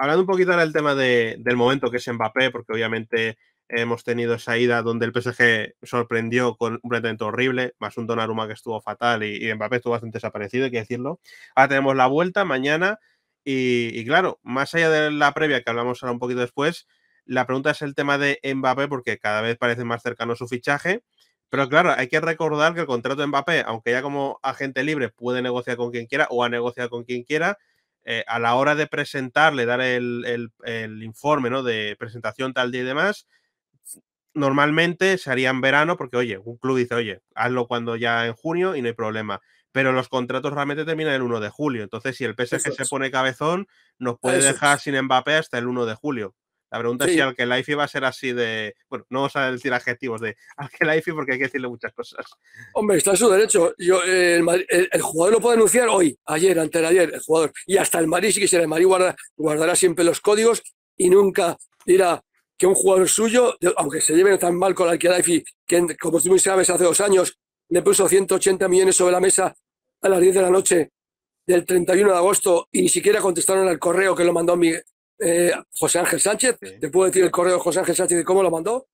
hablando un poquito ahora del tema del momento que es Mbappé, porque obviamente hemos tenido esa ida donde el PSG sorprendió con un intento horrible, más un Donnarumma que estuvo fatal y, Mbappé estuvo bastante desaparecido, hay que decirlo. Ahora tenemos la vuelta mañana y, y, claro, más allá de la previa que hablamos ahora un poquito después, la pregunta es el tema de Mbappé porque cada vez parece más cercano su fichaje. Pero claro, hay que recordar que el contrato de Mbappé, aunque ya como agente libre puede negociar con quien quiera o ha negociado con quien quiera, eh, a la hora de presentarle, dar el, informe ¿no? de presentación tal día y demás, normalmente se haría en verano porque, oye, un club dice, oye, hazlo cuando ya en junio y no hay problema. Pero los contratos realmente terminan el 1 de julio. Entonces, si el PSG se pone cabezón, nos puede dejar sin Mbappé hasta el 1 de julio. La pregunta es si Alkelife va a ser así de. Bueno, no vamos a decir adjetivos de Alkelife porque hay que decirle muchas cosas. Hombre, está en su derecho. Eh, el, jugador lo puede anunciar hoy, ayer, ayer, el jugador. Y hasta el Madrid, si quisiera, el Madrid guarda, guardará siempre los códigos y nunca dirá que un jugador suyo, aunque se lleven tan mal con Alkelife, que como tú muy sabes, hace dos años le puso 180 millones sobre la mesa a las 10 de la noche del 31 de agosto y ni siquiera contestaron al correo que lo mandó mi eh, José Ángel Sánchez, te puedo decir el correo de José Ángel Sánchez de cómo lo mandó,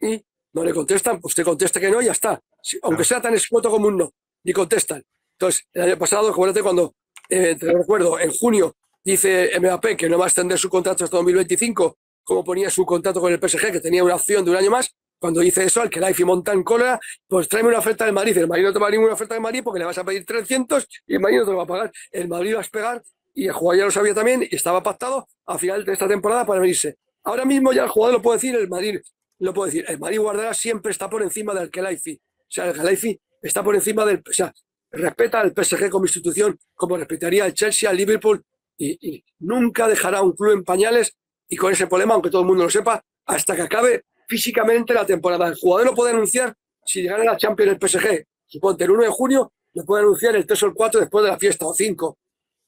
y no le contestan, usted contesta que no y ya está. aunque sea tan escueto como un no, ni contestan. Entonces, el año pasado, acuérdate cuando, eh, te recuerdo, en junio dice MAP que no va a extender su contrato hasta 2025, como ponía su contrato con el PSG, que tenía una opción de un año más, cuando dice eso, al que Life y Montan cólera, pues tráeme una oferta de Madrid. El Madrid no te va a ninguna oferta de Madrid porque le vas a pedir 300 y el Madrid no te lo va a pagar. El Madrid va a pegar y el jugador ya lo sabía también y estaba pactado a final de esta temporada para venirse. Ahora mismo ya el jugador lo puede decir, el Madrid lo puede decir. El Madrid Guardará siempre está por encima del Kelaifi. O sea, el Kelaifi está por encima del. O sea, respeta al PSG como institución, como respetaría al Chelsea, al Liverpool, y, nunca dejará un club en pañales y con ese problema, aunque todo el mundo lo sepa, hasta que acabe físicamente la temporada. El jugador lo puede anunciar si llegara la Champions el PSG, suponte el 1 de junio, lo puede anunciar el 3 o el 4 después de la fiesta, o 5,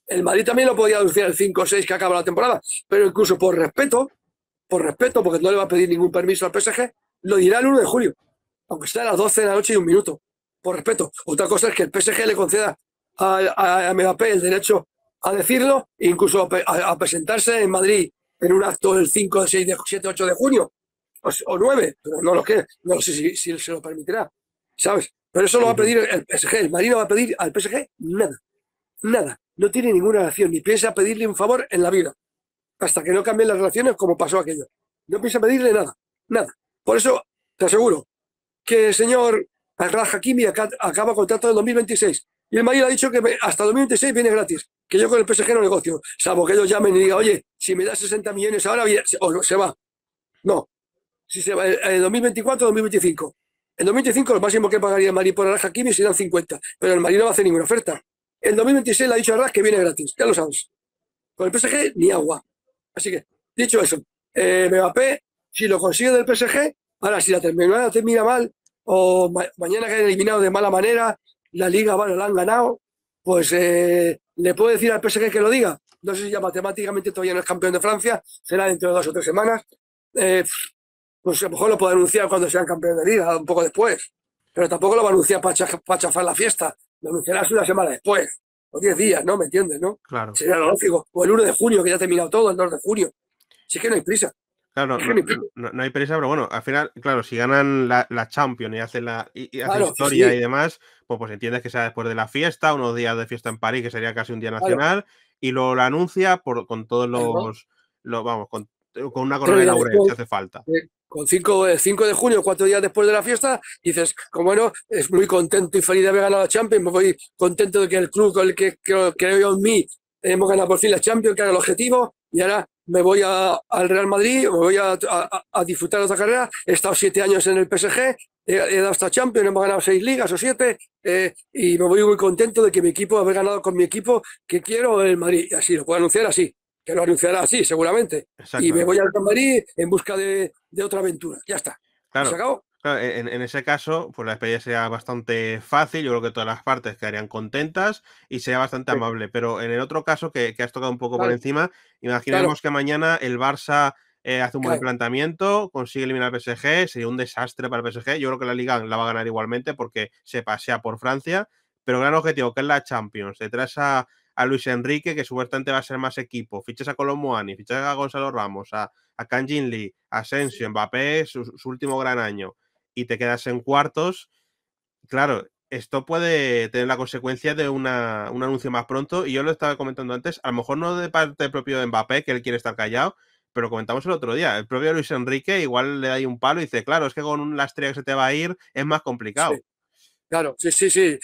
el Madrid también lo podía anunciar el 5 o 6 que acaba la temporada, pero incluso por respeto, por respeto, porque no le va a pedir ningún permiso al PSG, lo dirá el 1 de julio, aunque sea a las 12 de la noche y un minuto, por respeto. Otra cosa es que el PSG le conceda a, a, Mbappé el derecho a decirlo, e incluso a, presentarse en Madrid en un acto el 5, 6, 7, 8 de junio, o, 9, pero no lo que, no sé si, si se lo permitirá, ¿sabes? Pero eso lo va a pedir el PSG, el Madrid no va a pedir al PSG nada nada, no tiene ninguna relación, ni piensa pedirle un favor en la vida, hasta que no cambien las relaciones como pasó aquello. No piensa pedirle nada, nada. Por eso te aseguro que el señor Al Hakimi acaba contrato del 2026. Y el marido ha dicho que hasta 2026 viene gratis, que yo con el PSG no negocio, salvo que ellos llamen y digan, oye, si me da 60 millones ahora, se va. No, si se va eh, en 2024 2025. En 2025 lo máximo que pagaría el Madrid por Al se dan 50, pero el marido no va a hacer ninguna oferta. El 2026 le ha dicho a que viene gratis, ya lo sabes. Con el PSG ni agua. Así que, dicho eso, eh, Mbappé, si lo consigue del PSG, ahora si la terminada termina mal, o mañana que eliminado de mala manera, la liga, bueno, la han ganado, pues eh, le puedo decir al PSG que lo diga. No sé si ya matemáticamente todavía no es campeón de Francia, será dentro de dos o tres semanas. Eh, pues a lo mejor lo puedo anunciar cuando sean campeón de liga, un poco después. Pero tampoco lo va a anunciar para chafar la fiesta, lo anunciarás una semana después, o diez días, ¿no? ¿Me entiendes, no? Claro. Sería lo lógico. O el 1 de junio, que ya ha terminado todo, el 2 de junio. Si que no hay prisa. Claro, no, hay prisa, pero bueno, al final, claro, si ganan la, Champions y hacen la y, y historia y demás, pues, pues entiendes que sea después de la fiesta, unos días de fiesta en París, que sería casi un día nacional, y luego la anuncia por, con todos los, vamos, con, una corona de laurel que hace falta con 5, eh, de junio, cuatro días después de la fiesta, dices, como bueno, es muy contento y feliz de haber ganado la Champions, me pues voy contento de que el club con el que creo, yo en mí hemos ganado por fin la Champions, que era el objetivo, y ahora me voy al Real Madrid, me voy a, disfrutar de otra carrera. He estado siete años en el PSG, he, dado hasta Champions, hemos ganado seis ligas o siete, eh, y me voy muy contento de que mi equipo, haber ganado con mi equipo que quiero el Madrid. Y así lo puedo anunciar así, que lo anunciará así seguramente. Y me voy al Real Madrid en busca de, de otra aventura. Ya está. Claro. E-, en, ese caso, pues la despedida sería bastante fácil, yo creo que todas las partes quedarían contentas y sería bastante amable, pero en el otro caso que, has tocado un poco por encima, imaginemos que mañana el Barça eh, hace un buen planteamiento, consigue eliminar al PSG, sería un desastre para el PSG, yo creo que la liga la va a ganar igualmente porque se pasea por Francia, pero gran objetivo que es la Champions, detrás a a Luis Enrique, que supuestamente va a ser más equipo, fichas a Colomoani, fichas a Gonzalo Ramos, a, a Kanjin Lee, a Asensio, Mbappé, su, último gran año, y te quedas en cuartos, claro, esto puede tener la consecuencia de un anuncio más pronto. Y yo lo estaba comentando antes, a lo mejor no de parte propio de Mbappé, que él quiere estar callado, pero comentamos el otro día. El propio Luis Enrique igual le da ahí un palo y dice, claro, es que con un estrella que se te va a ir es más complicado. Claro, sí, sí, sí.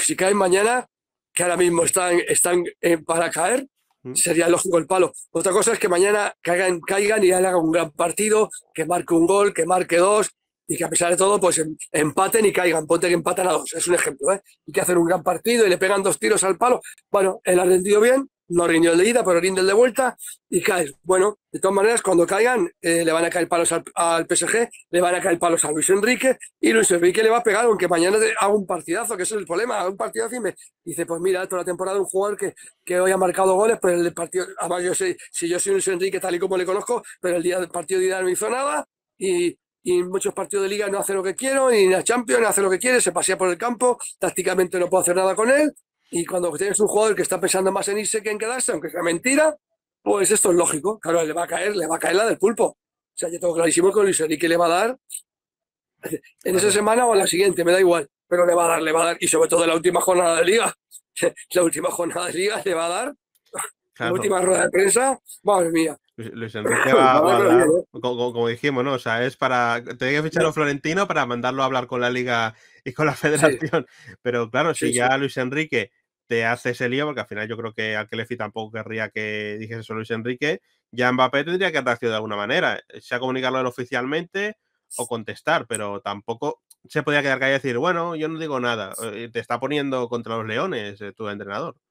si cae mañana, que ahora mismo están, están eh, para caer, mm. sería lógico el palo. Otra cosa es que mañana caigan, caigan y hagan un gran partido, que marque un gol, que marque dos, y que a pesar de todo, pues em, empaten y caigan. Ponte que empatan a dos, es un ejemplo, ¿eh? Y que hacen un gran partido y le pegan dos tiros al palo. Bueno, él ha rendido bien, no rinde el de ida, pero rinde el de vuelta y cae, Bueno, de todas maneras, cuando caigan, eh, le van a caer palos al, PSG, le van a caer palos a Luis Enrique y Luis Enrique le va a pegar, aunque mañana haga un partidazo, que ese es el problema, haga un partidazo y me dice, pues mira, toda la temporada un jugador que, que hoy ha marcado goles, pero pues el partido, además yo sé, si yo soy Luis Enrique tal y como le conozco, pero el día del partido de ida no hizo nada y, y muchos partidos de liga no hace lo que quiero, y en la Champions no hace lo que quiere, se pasea por el campo, tácticamente no puedo hacer nada con él, y cuando tienes un jugador que está pensando más en irse que en quedarse, aunque sea mentira, pues esto es lógico. Claro, le va a caer, le va a caer la del pulpo. O sea, yo tengo clarísimo que Luis Enrique le va a dar en esa semana o en la siguiente, me da igual, pero le va a dar, le va a dar. Y sobre todo en la última jornada de liga, la última jornada de liga le va a dar la última rueda de prensa, madre mía. Luis Enrique va, a hablar, como, dijimos, ¿no? O sea, es para. Tenía que fichar a Florentino para mandarlo a hablar con la Liga y con la Federación. Pero claro, si ya Luis Enrique te hace ese lío, porque al final yo creo que Alquelefi tampoco querría que dijese eso Luis Enrique, ya Mbappé tendría que reaccionar de alguna manera, sea comunicarlo él oficialmente o contestar, pero tampoco se podía quedar callado y decir, bueno, yo no digo nada, eh, te está poniendo contra los leones eh, tu entrenador.